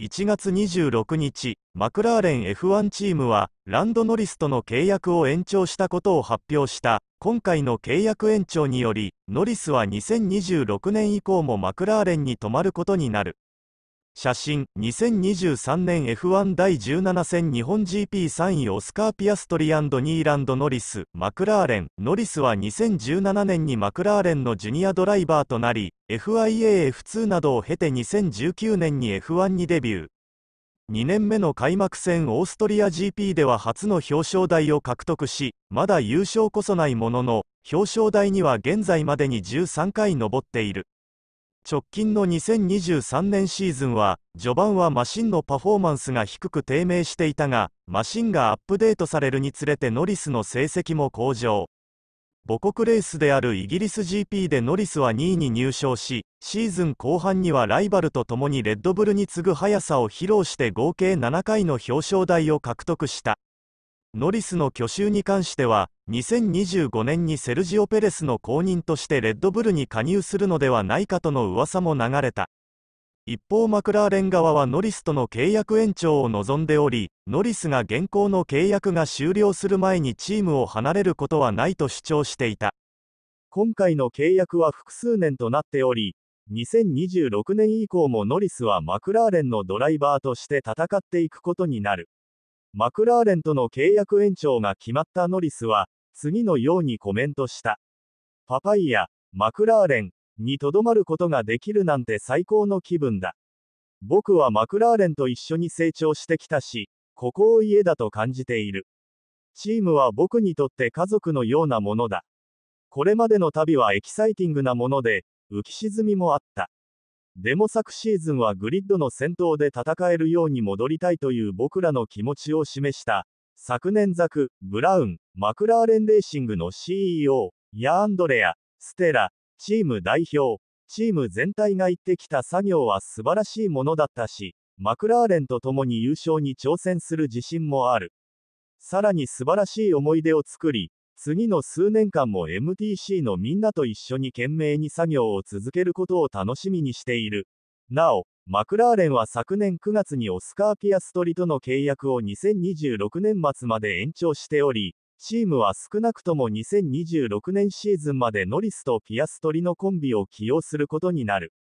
1月26日、マクラーレン F1 チームは、ランドノリスとの契約を延長したことを発表した。今回の契約延長により、ノリスは2026年以降もマクラーレンに泊まることになる。写真2023年 F1 第17戦日本 GP3 位オスカー・ピアストリニーランド・ノリスマクラーレンノリスは2017年にマクラーレンのジュニアドライバーとなり FIAF2 などを経て2019年に F1 にデビュー2年目の開幕戦オーストリア GP では初の表彰台を獲得しまだ優勝こそないものの表彰台には現在までに13回上っている直近の2023年シーズンは序盤はマシンのパフォーマンスが低く低迷していたがマシンがアップデートされるにつれてノリスの成績も向上母国レースであるイギリス GP でノリスは2位に入賞しシーズン後半にはライバルと共にレッドブルに次ぐ速さを披露して合計7回の表彰台を獲得したノリスの去就に関しては2025年にセルジオ・ペレスの後任としてレッドブルに加入するのではないかとの噂も流れた一方マクラーレン側はノリスとの契約延長を望んでおりノリスが現行の契約が終了する前にチームを離れることはないと主張していた今回の契約は複数年となっており2026年以降もノリスはマクラーレンのドライバーとして戦っていくことになるマクラーレンとの契約延長が決まったノリスは次のようにコメントした。パパイヤ、マクラーレンにとどまることができるなんて最高の気分だ。僕はマクラーレンと一緒に成長してきたし、ここを家だと感じている。チームは僕にとって家族のようなものだ。これまでの旅はエキサイティングなもので、浮き沈みもあった。でも昨シーズンはグリッドの先頭で戦えるように戻りたいという僕らの気持ちを示した、昨年作、ブラウン、マクラーレンレーシングの CEO、ヤーンドレア、ステラ、チーム代表、チーム全体が行ってきた作業は素晴らしいものだったし、マクラーレンと共に優勝に挑戦する自信もある。さらに素晴らしい思い出を作り、次の数年間も MTC のみんなと一緒に懸命に作業を続けることを楽しみにしている。なお、マクラーレンは昨年9月にオスカー・ピアストリとの契約を2026年末まで延長しており、チームは少なくとも2026年シーズンまでノリスとピアストリのコンビを起用することになる。